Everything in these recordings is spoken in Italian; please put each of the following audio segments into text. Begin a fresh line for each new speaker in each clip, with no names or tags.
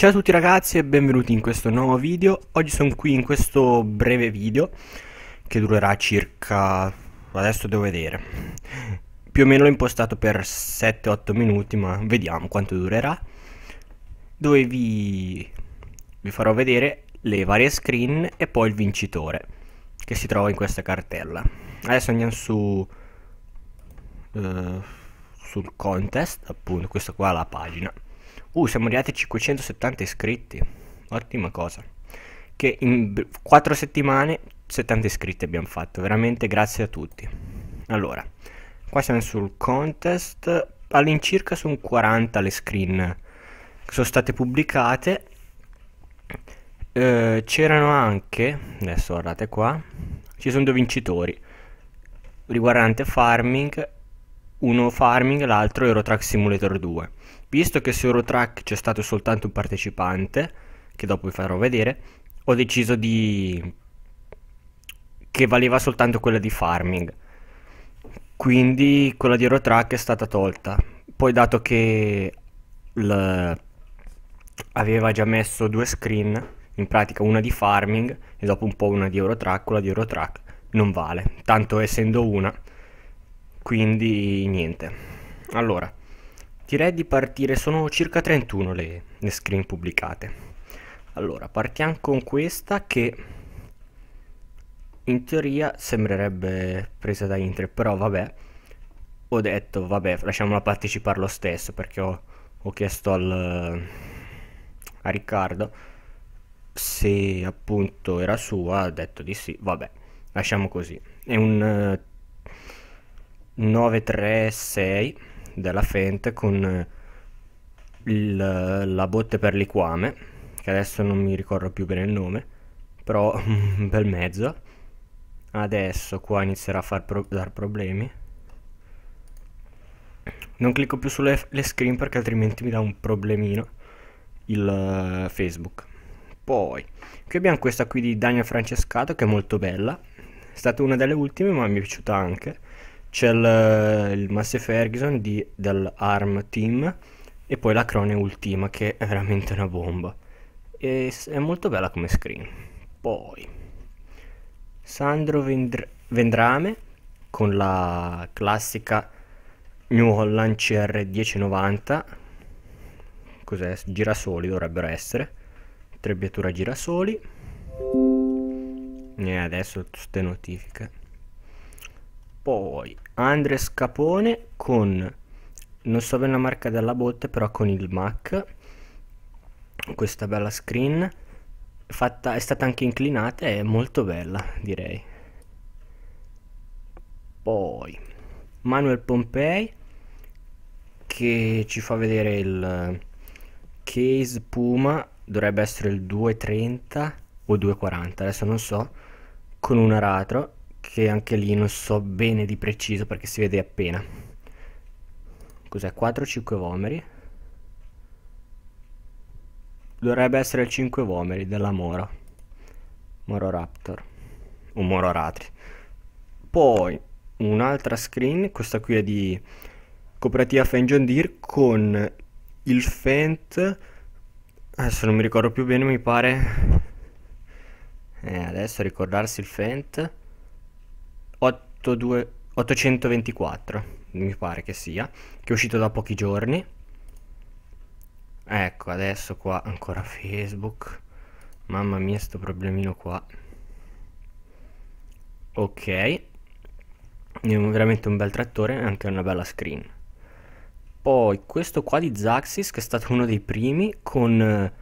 Ciao a tutti ragazzi e benvenuti in questo nuovo video Oggi sono qui in questo breve video Che durerà circa... adesso devo vedere Più o meno l'ho impostato per 7-8 minuti ma vediamo quanto durerà Dove vi... vi farò vedere le varie screen e poi il vincitore Che si trova in questa cartella Adesso andiamo su... Uh, sul contest appunto questa qua è la pagina Uh, siamo arrivati a 570 iscritti. Ottima cosa. Che in 4 settimane 70 iscritti abbiamo fatto. Veramente grazie a tutti. Allora, qua siamo sul contest. All'incirca sono 40 le screen che sono state pubblicate. Eh, c'erano anche, adesso guardate qua, ci sono due vincitori riguardante farming, uno farming, l'altro Eurotrack Simulator 2 Visto che su Eurotrack c'è stato soltanto un partecipante, che dopo vi farò vedere, ho deciso di... che valeva soltanto quella di farming. Quindi quella di Eurotrack è stata tolta. Poi dato che l... aveva già messo due screen, in pratica una di farming e dopo un po' una di Eurotrack, quella di Eurotrack non vale, tanto essendo una, quindi niente. Allora, Direi di partire, sono circa 31 le, le screen pubblicate. Allora, partiamo con questa che in teoria sembrerebbe presa da Inter, però vabbè, ho detto vabbè, lasciamola partecipare lo stesso perché ho, ho chiesto al, a Riccardo se appunto era sua, ha detto di sì, vabbè, lasciamo così. È un uh, eh, 936 della fente con eh, il, la botte per liquame, che adesso non mi ricordo più bene il nome, però un bel mezzo. Adesso qua inizierà a far pro dar problemi. Non clicco più sulle screen perché altrimenti mi dà un problemino il uh, Facebook. Poi, qui abbiamo questa qui di Daniel Francescato che è molto bella. È stata una delle ultime ma mi è piaciuta anche c'è il, il Massey Ferguson di, del ARM Team e poi la Crone Ultima che è veramente una bomba e è molto bella come screen poi Sandro Vendr- Vendrame con la classica New Holland CR1090 cos'è? girasoli dovrebbero essere trebbiatura girasoli e adesso tutte notifiche poi Andres Capone con, non so bene la marca della botte, però con il Mac. Questa bella screen. Fatta, è stata anche inclinata e è molto bella, direi. Poi Manuel Pompei che ci fa vedere il case Puma, dovrebbe essere il 230 o 240, adesso non so, con un aratro che anche lì non so bene di preciso perché si vede appena. Cos'è? 4-5 vomeri. Dovrebbe essere il 5 vomeri della Mora. Moro Raptor. O Moro Ratri. Poi un'altra screen, questa qui è di cooperativa Fan John con il Fent adesso non mi ricordo più bene mi pare eh, adesso ricordarsi il Fent 824, mi pare che sia, che è uscito da pochi giorni. Ecco, adesso qua ancora Facebook. Mamma mia, sto problemino qua. Ok. Abbiamo veramente un bel trattore e anche una bella screen. Poi questo qua di Zaxis, che è stato uno dei primi, con... Eh,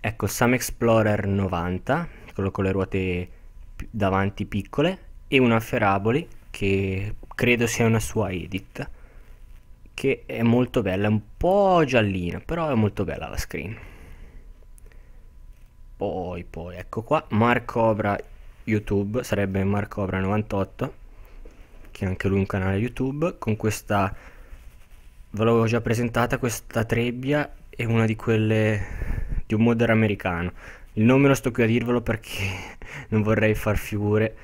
ecco, Sam Explorer 90, quello con le ruote davanti piccole, e una Feraboli che credo sia una sua edit che è molto bella, è un po' giallina, però è molto bella la screen. Poi, poi, ecco qua, Marcobra YouTube, sarebbe Marcobra98, che è anche lui un canale YouTube, con questa, ve l'avevo già presentata, questa trebbia è una di quelle di un modder americano. Il nome lo sto qui a dirvelo perché non vorrei far figure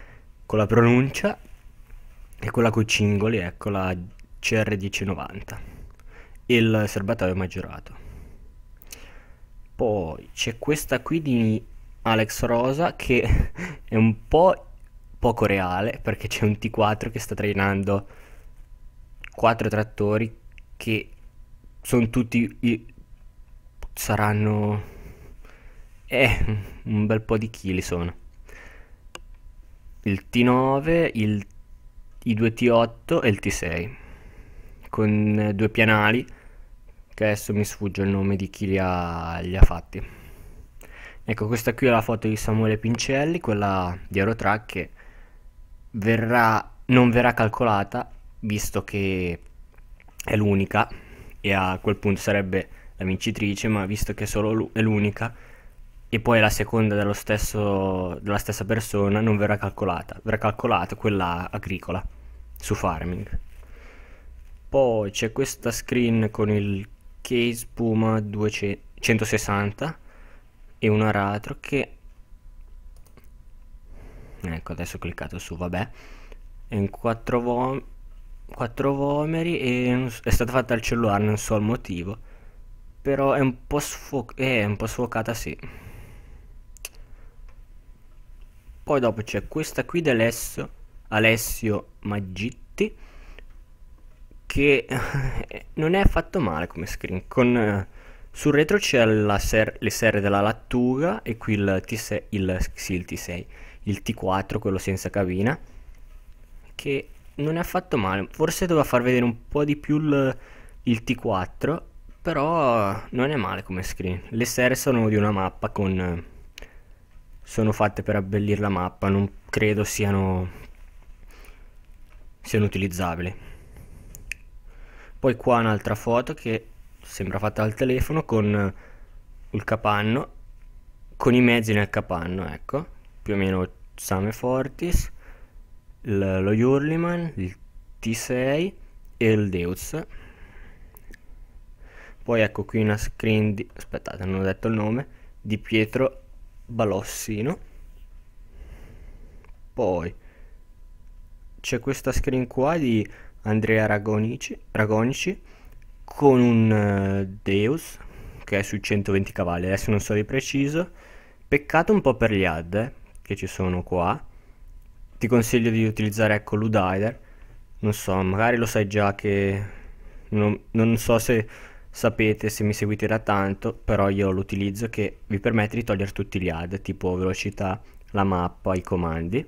con la pronuncia, è quella con i cingoli, ecco la CR1090 il serbatoio maggiorato poi c'è questa qui di Alex Rosa che è un po' poco reale perché c'è un T4 che sta trainando quattro trattori che sono tutti i... saranno eh, un bel po' di chili sono il T9 il i due T8 e il T6 con eh, due pianali che adesso mi sfugge il nome di chi li ha, li ha fatti ecco questa qui è la foto di Samuele Pincelli quella di Aerotrack che verrà, non verrà calcolata visto che è l'unica e a quel punto sarebbe la vincitrice ma visto che solo è l'unica e poi la seconda stesso, della stessa persona non verrà calcolata, verrà calcolata quella agricola su farming poi c'è questa screen con il case puma 260 e un aratro che ecco adesso ho cliccato su vabbè è in 4 vo... vomeri e è stata fatta al cellulare non so il motivo però è un po' sfocata eh, è un po' sfocata sì poi dopo c'è questa qui dell'esso Alessio Maggitti che non è affatto male come screen con eh, sul retro c'è ser- le serre della Lattuga e qui il, T6, il, sì, il T6 il T4 quello senza cabina che non è affatto male forse doveva far vedere un po' di più il, il T4 però non è male come screen le serre sono di una mappa con sono fatte per abbellire la mappa non credo siano siano utilizzabili poi qua un'altra foto che sembra fatta dal telefono con il capanno con i mezzi nel capanno ecco più o meno Same Fortis lo Jurliman il T6 e il Deus poi ecco qui una screen di aspettate non ho detto il nome di Pietro Balossino poi c'è questa screen qua di Andrea Ragonici, Ragonici con un uh, Deus che è su 120 cavalli, adesso non so di preciso. Peccato un po' per gli add eh, che ci sono qua. Ti consiglio di utilizzare ecco l'Udider. Non so, magari lo sai già che non, non so se sapete se mi seguite da tanto, però io l'utilizzo che vi permette di togliere tutti gli add, tipo velocità, la mappa, i comandi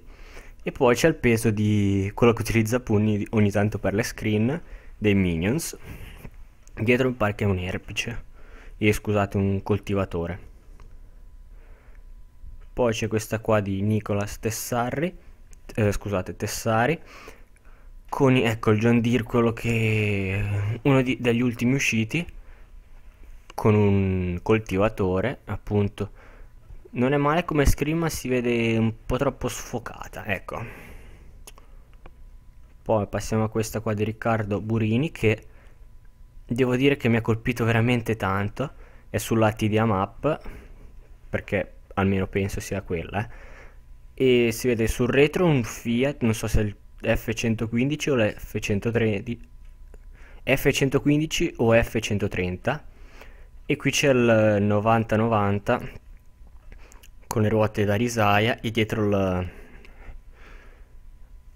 e poi c'è il peso di quello che utilizza Pugni ogni tanto per le screen dei Minions. Dietro mi pare che è un erpice. E scusate, un coltivatore. Poi c'è questa qua di Nicolas Tessari. Eh, scusate, Tessari. Con ecco il John Deere, quello che uno di, degli ultimi usciti con un coltivatore appunto non è male come scrim, si vede un po' troppo sfocata, ecco. Poi passiamo a questa qua di Riccardo Burini che devo dire che mi ha colpito veramente tanto. È sulla TDA Map, perché almeno penso sia quella. Eh. E si vede sul retro un Fiat, non so se è il F115 o l'F113. F115 o F130 e qui c'è il 9090 con le ruote da risaia e dietro il,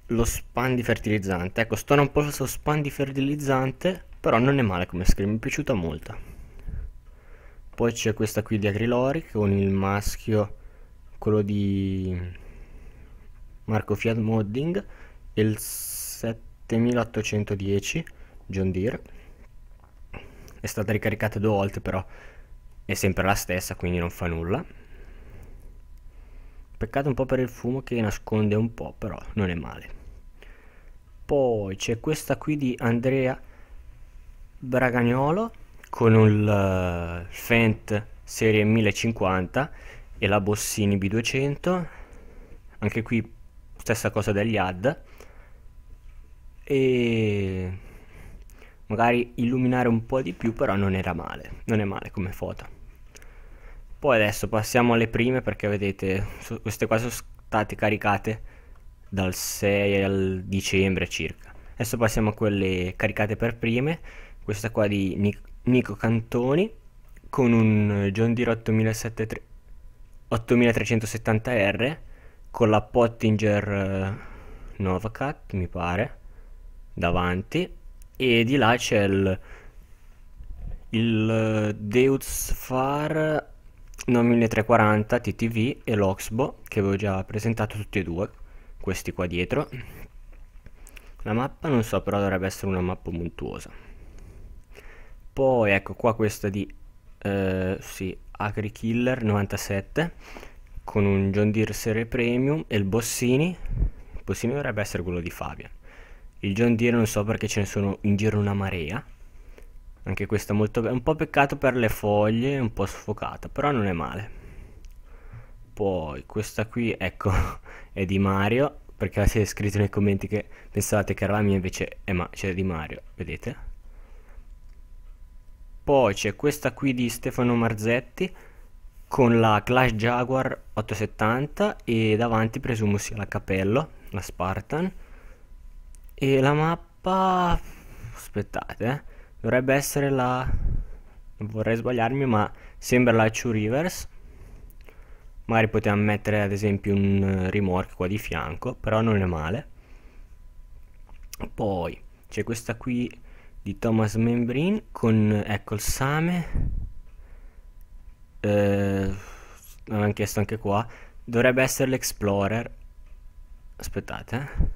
lo span di fertilizzante. Ecco, stona un po' questo span di fertilizzante, però non è male come screen, mi è piaciuta molto. Poi c'è questa qui di Agrilori con il maschio, quello di Marco Fiat Modding e il 7810 John Deere. È stata ricaricata due volte però è sempre la stessa quindi non fa nulla. Peccato un po' per il fumo che nasconde un po', però non è male. Poi c'è questa qui di Andrea Bragagnolo con il eh, Fent serie 1050 e la Bossini B200. Anche qui stessa cosa degli AD. E magari illuminare un po' di più, però non era male, non è male come foto. Poi adesso passiamo alle prime perché vedete, queste qua sono state caricate dal 6 al dicembre circa. Adesso passiamo a quelle caricate per prime, questa qua di Nic Nico Cantoni con un John Deere 8370R con la Pottinger eh, Novacat mi pare davanti e di là c'è il, il eh, Deus Far 9340 TTV e l'Oxbo che avevo già presentato tutti e due questi qua dietro la mappa non so però dovrebbe essere una mappa montuosa poi ecco qua questa di eh, sì, Agri Killer 97 con un John Deere Serie Premium e il Bossini il Bossini dovrebbe essere quello di Fabian il John Deere non so perché ce ne sono in giro una marea anche questa è molto bella. Un po' peccato per le foglie, un po' sfocata, però non è male. Poi questa qui, ecco, è di Mario, perché siete scritto nei commenti che pensavate che era la mia, invece è ma c'è cioè, di Mario, vedete? Poi c'è questa qui di Stefano Marzetti con la Clash Jaguar 870 e davanti presumo sia la Capello, la Spartan. E la mappa... aspettate, eh dovrebbe essere la non vorrei sbagliarmi ma sembra la Chu reverse magari potevamo mettere ad esempio un eh, rimorchio qua di fianco però non è male poi c'è questa qui di Thomas Membrin con ecco il same eh, l'hanno chiesto anche qua dovrebbe essere l'Explorer aspettate eh.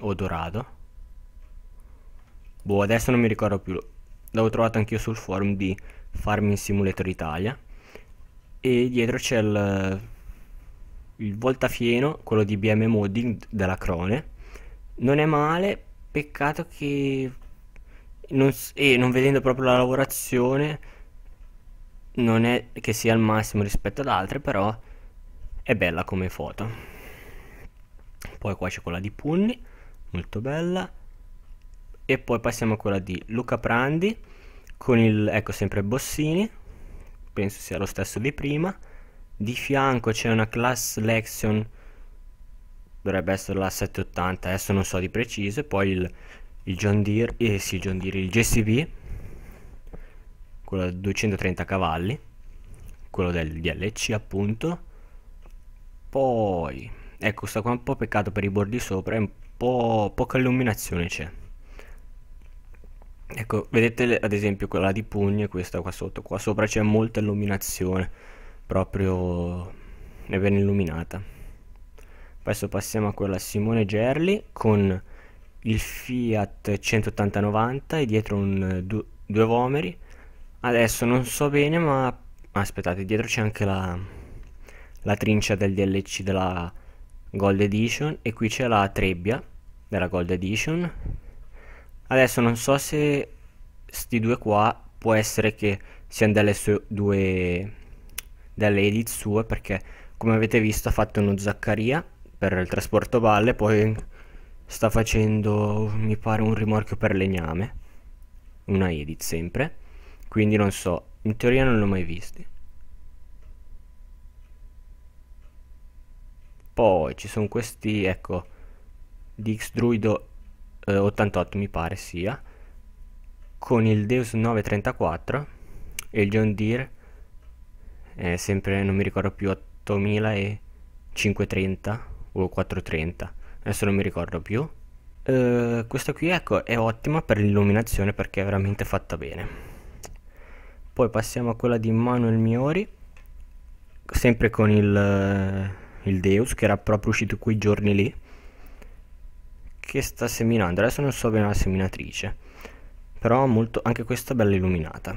o Dorado Boh, adesso non mi ricordo più. L'avevo trovato anch'io sul forum di Farming Simulator Italia. E dietro c'è il, il voltafieno, quello di BM Modding della Crone. Non è male, peccato che... Non, e non vedendo proprio la lavorazione, non è che sia al massimo rispetto ad altre, però è bella come foto. Poi qua c'è quella di Punni, molto bella e poi passiamo a quella di Luca Prandi con il, ecco sempre Bossini, penso sia lo stesso di prima, di fianco c'è una class lection, dovrebbe essere la 780, adesso non so di preciso, e poi il, il John Deere, eh sì John Deere, il JCB, quello da 230 cavalli, quello del DLC appunto, poi ecco sta qua un po' peccato per i bordi sopra, un po' poca illuminazione c'è Ecco, vedete ad esempio quella di pugno e questa qua sotto. Qua sopra c'è molta illuminazione, proprio è ben illuminata. Adesso passiamo a quella Simone Gerli con il Fiat 180-90 e dietro un, du, due vomeri. Adesso non so bene, ma aspettate, dietro c'è anche la, la trincia del DLC della Gold Edition e qui c'è la trebbia della Gold Edition Adesso non so se sti due qua può essere che siano delle sue due delle edit sue perché come avete visto ha fatto uno Zaccaria per il trasporto balle poi sta facendo mi pare un rimorchio per legname una edit sempre quindi non so in teoria non l'ho mai visti poi ci sono questi ecco di X druido eh, 88 mi pare sia, con il Deus 934 e il John Deere, eh, sempre non mi ricordo più, 8530 o 430, adesso non mi ricordo più. Eh, questa qui ecco è ottima per l'illuminazione perché è veramente fatta bene. Poi passiamo a quella di Manuel Miori, sempre con il, eh, il Deus che era proprio uscito quei giorni lì che sta seminando. Adesso non so bene la seminatrice, però molto, anche questa è bella illuminata.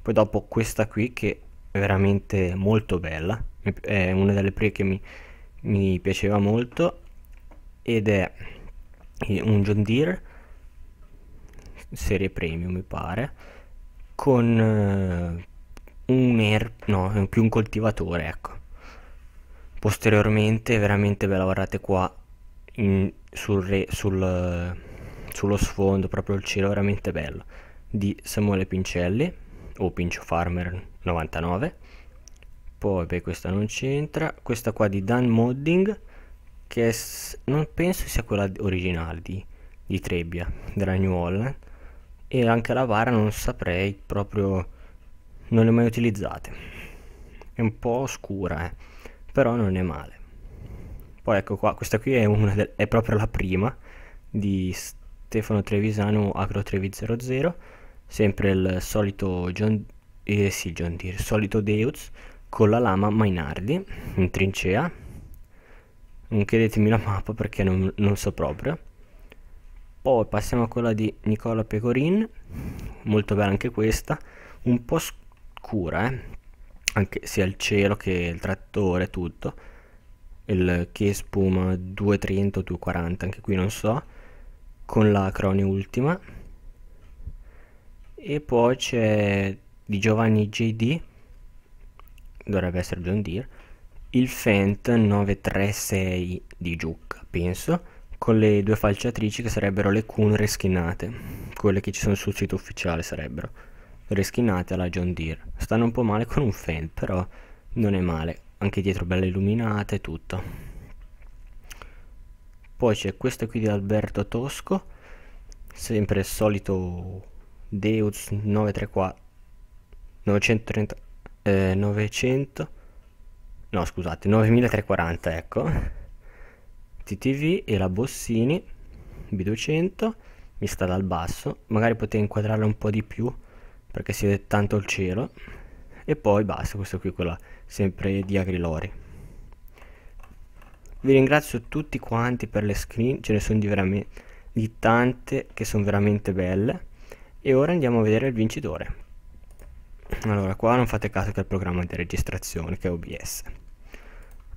Poi dopo questa qui che è veramente molto bella, è una delle prime che mi, mi piaceva molto ed è eh, un John Deere serie premium mi pare con eh, un air, er-, no, più un coltivatore ecco posteriormente veramente bella guardate qua in, sul re, sul, sullo sfondo, proprio il cielo veramente bello, di Samuele Pincelli o Pincio Farmer 99. Poi, beh, questa non c'entra. Questa qua di Dan Modding, che è, non penso sia quella originale di, di Trebbia, della New Holland. E anche la vara non saprei proprio, non le ho mai utilizzate. È un po' scura, eh. però non è male. Poi ecco qua, questa qui è, una del, è proprio la prima di Stefano Trevisano Agro 300, sempre il solito John, eh sì, John Deere, solito Deus con la lama Mainardi in trincea. Non chiedetemi la mappa perché non, non so proprio. Poi passiamo a quella di Nicola Pecorin, molto bella anche questa, un po' scura, eh? anche sia il cielo che il trattore, tutto il Kespum 230 o 240, anche qui non so, con la Crone Ultima. E poi c'è di Giovanni JD, dovrebbe essere John Deere, il Fent 936 di Giucca, penso, con le due falciatrici che sarebbero le Kun reschinate, quelle che ci sono sul sito ufficiale sarebbero, reschinate alla John Deere. Stanno un po' male con un Fent, però non è male anche dietro belle illuminate tutto poi c'è questo qui di Alberto Tosco sempre il solito Deus 934 930 eh, 900 no scusate 9340 ecco TTV e la Bossini B200 mi sta dal basso magari potete inquadrarla un po' di più perché si vede tanto il cielo e poi basta questo qui quella sempre di Agrilori vi ringrazio tutti quanti per le screen ce ne sono di di tante che sono veramente belle e ora andiamo a vedere il vincitore allora qua non fate caso che è il programma di registrazione che è OBS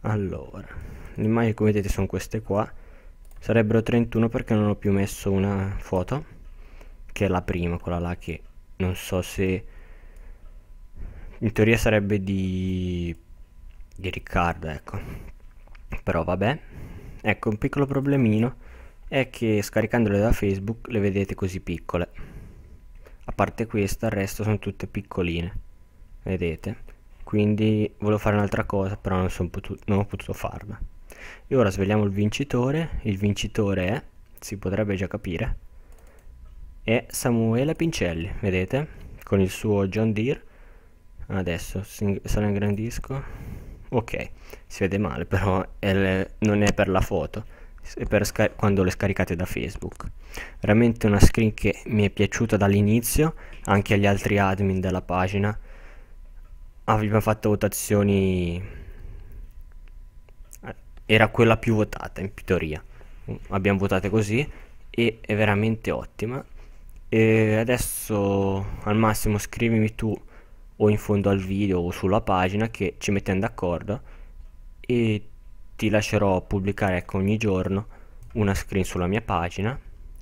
allora le immagini come vedete sono queste qua sarebbero 31 perché non ho più messo una foto che è la prima quella là che non so se in teoria sarebbe di, di Riccardo, ecco. Però vabbè. Ecco, un piccolo problemino è che scaricandole da Facebook le vedete così piccole. A parte questa, il resto sono tutte piccoline. Vedete? Quindi volevo fare un'altra cosa, però non, potuto, non ho potuto farla. E ora svegliamo il vincitore. Il vincitore è, si potrebbe già capire, è Samuele Pincelli, vedete? Con il suo John Deere adesso se lo ingrandisco ok si vede male però è le, non è per la foto è per quando le scaricate da facebook veramente una screen che mi è piaciuta dall'inizio anche agli altri admin della pagina aveva fatto votazioni eh, era quella più votata in teoria abbiamo votato così e è veramente ottima e adesso al massimo scrivimi tu o in fondo al video o sulla pagina che ci mettiamo d'accordo e ti lascerò pubblicare ecco, ogni giorno una screen sulla mia pagina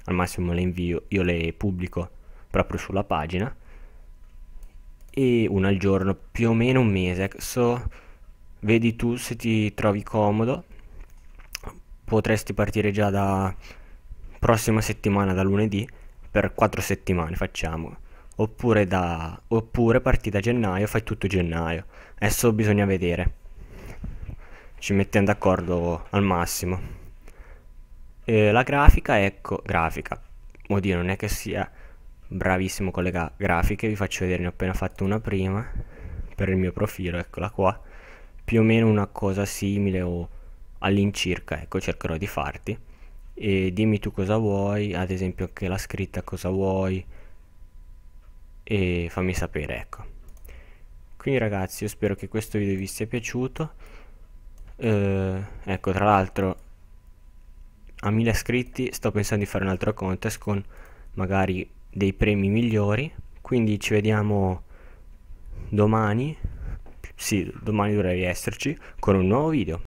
al massimo le invio io le pubblico proprio sulla pagina e una al giorno più o meno un mese so, vedi tu se ti trovi comodo potresti partire già da prossima settimana da lunedì per 4 settimane facciamo oppure, da, oppure parti da gennaio, e fai tutto gennaio. Adesso bisogna vedere. Ci mettiamo d'accordo al massimo. E la grafica, ecco, grafica. Oddio, non è che sia bravissimo con le gra grafiche, vi faccio vedere, ne ho appena fatto una prima per il mio profilo, eccola qua. Più o meno una cosa simile o all'incirca, ecco, cercherò di farti. E dimmi tu cosa vuoi, ad esempio anche la scritta cosa vuoi, e fammi sapere ecco quindi ragazzi io spero che questo video vi sia piaciuto eh, ecco tra l'altro a 1000 iscritti sto pensando di fare un altro contest con magari dei premi migliori quindi ci vediamo domani sì domani dovrei esserci con un nuovo video